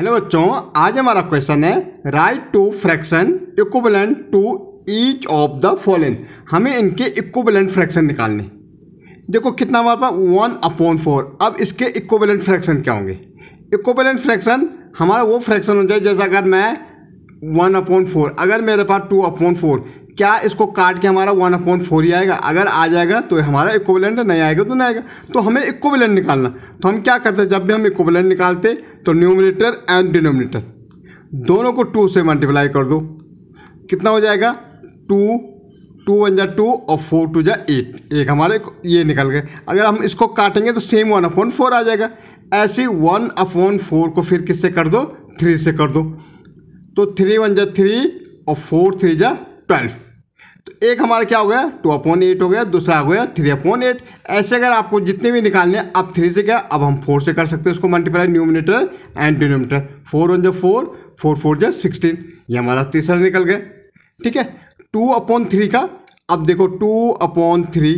hello बच्चों आज हमारा क्वेश्चन है write two fraction equivalent to each of the following हमें इनके इक्वलेंट फ्रैक्शन निकालने देखो कितना हमारे पास वन अपॉन फोर अब इसके इक्वलेंट फ्रैक्शन क्या होंगे इक्वलेंट फ्रैक्शन हमारा वो फ्रैक्शन हो जाए जैसे अगर मैं वन अपॉन फोर अगर मेरे पास टू अपॉन फोर क्या इसको काट के हमारा वन अपॉन फोर ही आएगा अगर आ जाएगा तो हमारा इक्वलेंट नहीं आएगा तो नहीं आएगा तो हमें इक्वलेंट निकालना तो हम क्या करते जब भी हम इक्वलेंट निकालते तो न्यूमिनेटर एंड डिनोमिनेटर दोनों को टू से मल्टीप्लाई कर दो कितना हो जाएगा टू टू वन जा टू और फोर टू जा एट एक हमारे ये निकल गए अगर हम इसको काटेंगे तो सेम वन अपॉन फोर आ जाएगा ऐसे वन अपॉन फोर को फिर किससे कर दो थ्री से कर दो तो थ्री वन जा थ्री और फोर थ्री जा ट्वेल्व एक हमारा क्या हो गया टू अपॉन एट हो गया दूसरा हो गया थ्री अपॉन एट ऐसे अगर आपको जितने भी निकालने अब थ्री से क्या अब हम फोर से कर सकते हैं उसको multiply numerator and denominator four one जो फोर फोर फोर जो सिक्सटीन ये हमारा तीसरा निकल गया ठीक है टू अपॉन थ्री का अब देखो टू अपॉन थ्री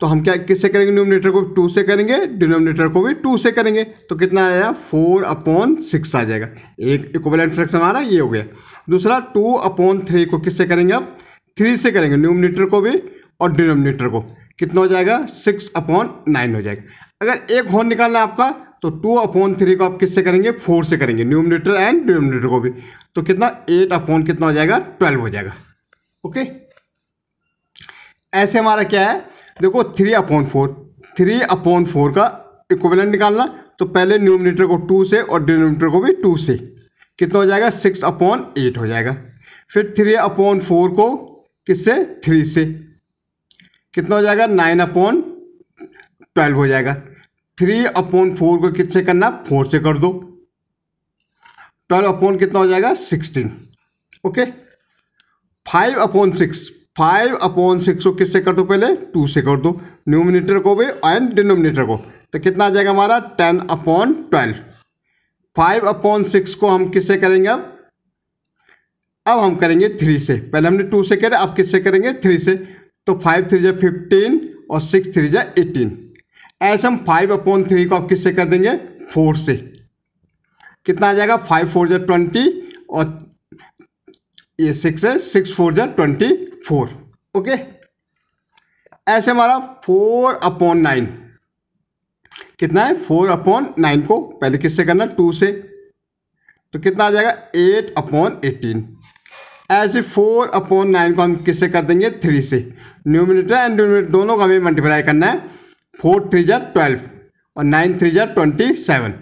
तो हम क्या किससे करेंगे न्यूमिनेटर को टू से करेंगे डिनोमिनेटर को भी टू से करेंगे तो कितना आया फोर अपॉन सिक्स आ जाएगा एक इक्वल फ्रैक्शन हमारा ये हो गया दूसरा टू अपॉन थ्री को किससे करेंगे आप थ्री से करेंगे न्यूमिनेटर को भी और डिनोमिनेटर को कितना हो जाएगा सिक्स अपॉन नाइन हो जाएगा अगर एक हॉर्न निकालना है आपका तो टू अपॉन थ्री को आप किससे करेंगे फोर से करेंगे न्यूमिनेटर एंड डिनोमिनेटर को भी तो कितना एट अपॉन कितना हो जाएगा ट्वेल्व हो जाएगा ओके ऐसे हमारा क्या है देखो three upon four three upon four का इक्विवेलेंट निकालना तो पहले न्यूमिनेटर को टू से और डिनोमिनेटर को भी टू से कितना हो जाएगा सिक्स अपॉन एट हो जाएगा फिर थ्री अपॉन फोर को किससे थ्री से कितना हो जाएगा नाइन अपॉन ट्वेल्व हो जाएगा थ्री अपॉन फोर को किससे करना फोर से कर दो ट्वेल्व अपॉन कितना हो जाएगा sixteen okay five upon six five upon six को किससे कर दो पहले टू से कर दो न्यूमिनेटर को भी एंड डिनोमिनेटर को तो कितना आ जाएगा हमारा ten upon twelve five upon six को हम किससे करेंगे अब अब हम करेंगे थ्री से पहले हमने टू से करें अब किससे करेंगे थ्री से तो फाइव थ्री जो फिफ्टीन और सिक्स थ्री जै एटीन ऐसे हम फाइव अपॉन थ्री को आप किससे कर देंगे फोर से कितना आ जाएगा फाइव फोर जा ट्वेंटी और ये सिक्स है सिक्स फोर जो ट्वेंटी फोर ओके ऐसे हमारा फोर अपॉन नाइन कितना है फोर अपॉन नाइन को पहले किससे करना टू से तो कितना आ जाएगा एट अपॉन एटीन ऐसे फोर अपॉन नाइन को हम किससे कर देंगे थ्री से न्यूमिनेटर एंड डिनोमिनेटर दोनों को हमें मल्टीप्लाई करना है फोर थ्री जर ट्वेल्व और नाइन थ्री जर ट्वेंटी सेवन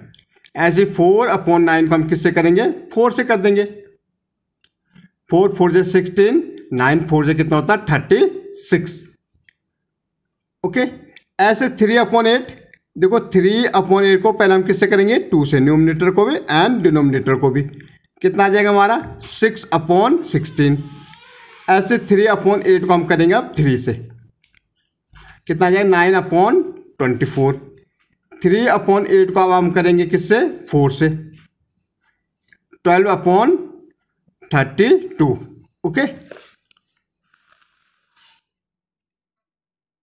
ऐसे फोर अपॉन नाइन को हम किससे करेंगे फोर से कर देंगे फोर फोर जर सिक्सटीन नाइन फोर जे कितना होता है थर्टी सिक्स ओके ऐसे थ्री अपॉन एट देखो थ्री अपॉन एट को पहले हम किससे करेंगे टू से न्यूमिनेटर को भी एंड डिनोमिनेटर को भी कितना आ जाएगा हमारा सिक्स अपॉन सिक्सटीन ऐसे थ्री अपॉन एट को हम करेंगे अब थ्री से कितना आ जाएगा nine upon twenty four three upon eight को अब हम करेंगे किससे फोर से twelve upon thirty two okay